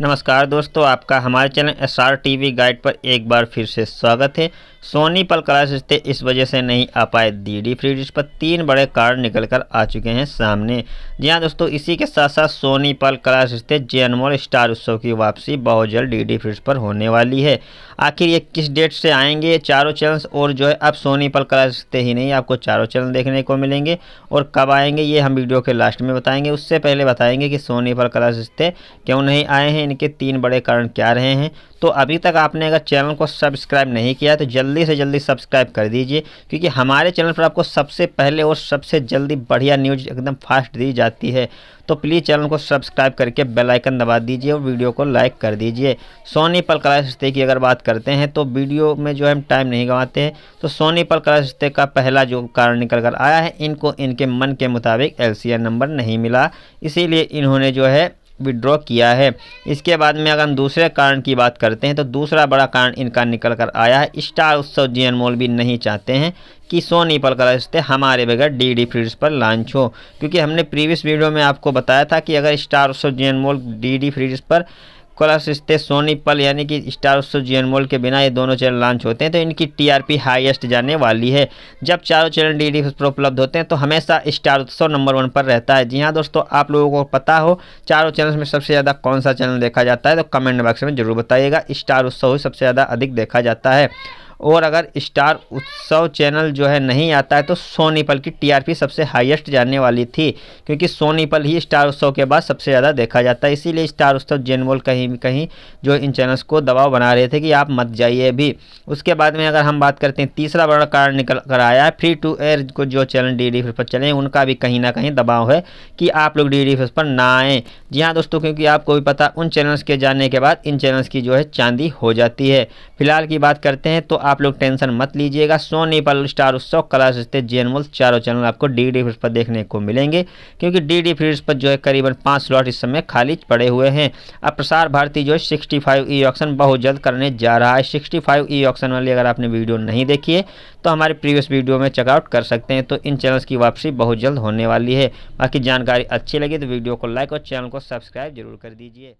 नमस्कार दोस्तों आपका हमारे channel S R T V guide पर एक बार फिर से स्वागत है सोनी पल पलकरा रिश्ते इस वजह से नहीं आ पाए डी फ्री डिश पर तीन बड़े कार्ड निकल कर आ चुके हैं सामने जी हाँ दोस्तों इसी के साथ साथ सोनी पल पलकरा रिश्ते जे अनमोल स्टार उत्सव की वापसी बहुत जल्द डी डी फ्री पर होने वाली है आखिर ये किस डेट से आएंगे चारों चैनल्स और जो है अब सोनी पल पलकरा रिश्ते ही नहीं आपको चारों चैनल देखने को मिलेंगे और कब आएंगे ये हम वीडियो के लास्ट में बताएंगे उससे पहले बताएंगे कि सोनी पल पलकरा रिश्ते क्यों नहीं आए हैं इनके तीन बड़े कारण क्या रहे हैं तो अभी तक आपने अगर चैनल को सब्सक्राइब नहीं किया तो जल्दी से जल्दी सब्सक्राइब कर दीजिए क्योंकि हमारे चैनल पर आपको सबसे पहले और सबसे जल्दी बढ़िया न्यूज़ एकदम फास्ट दी जाती है तो प्लीज़ चैनल को सब्सक्राइब करके बेल आइकन दबा दीजिए और वीडियो को लाइक कर दीजिए सोनी पल कला रिश्ते की अगर बात करते हैं तो वीडियो में जो है हम टाइम नहीं गंवाते हैं तो सोनी पल कला रिश्ते का पहला जो कारण निकल कर आया है इनको इनके मन के मुताबिक एल नंबर नहीं मिला इसीलिए इन्होंने जो है विड्रॉ किया है इसके बाद में अगर हम दूसरे कारण की बात करते हैं तो दूसरा बड़ा कारण इनका निकल कर आया है स्टार उत्सव जी अनमोल भी नहीं चाहते हैं कि सोनी पल का रिश्ते हमारे बगैर डी डी फ्रिज पर लॉन्च हो क्योंकि हमने प्रीवियस वीडियो में आपको बताया था कि अगर Star Utsav Zee Anmol D D free dish पर कलर्स रिश्ते सोनी पल यानी कि स्टार उत्सव जी अनमोल के बिना ये दोनों चैनल लॉन्च होते हैं तो इनकी टीआरपी हाईएस्ट जाने वाली है जब चारों चैनल डी डी पर उपलब्ध होते हैं तो हमेशा स्टार उत्सव नंबर वन पर रहता है जी हाँ दोस्तों आप लोगों को पता हो चारों चैनल में सबसे ज़्यादा कौन सा चैनल देखा जाता है तो कमेंट बॉक्स में जरूर बताइएगा स्टार उत्सव ही सबसे ज़्यादा अधिक देखा जाता है और अगर स्टार उत्सव चैनल जो है नहीं आता है तो सोनीपल की टीआरपी सबसे हाईएस्ट जाने वाली थी क्योंकि सोनीपल ही स्टार उत्सव के बाद सबसे ज़्यादा देखा जाता है इसीलिए स्टार उत्सव जेनवल कहीं कहीं जो इन चैनल्स को दबाव बना रहे थे कि आप मत जाइए भी उसके बाद में अगर हम बात करते हैं तीसरा बड़ा कारण निकल कर आया फ्री टू एयर को जो चैनल डी डी पर चले उनका भी कहीं ना कहीं दबाव है कि आप लोग डी डी पर ना आएँ जी हाँ दोस्तों क्योंकि आपको भी पता उन चैनल्स के जाने के बाद इन चैनल्स की जो है चांदी हो जाती है फिलहाल की बात करते हैं तो आप लोग टेंशन मत लीजिएगा सोनी पल स्टार उत्सव कला सस्ते जेनवल चारों चैनल आपको डी डी पर देखने को मिलेंगे क्योंकि डी डी फ्रीज पर जो है करीबन पाँच स्लॉट इस समय खाली पड़े हुए हैं अब प्रसार भारती जो है सिक्सटी फाइव ई ऑक्शन बहुत जल्द करने जा रहा है सिक्सटी फाइव ई ऑक्शन वाली अगर आपने वीडियो नहीं देखी है तो हमारे प्रीवियस वीडियो में चेकआउट कर सकते हैं तो इन चैनल्स की वापसी बहुत जल्द होने वाली है बाकी जानकारी अच्छी लगी तो वीडियो को लाइक और चैनल को सब्सक्राइब जरूर कर दीजिए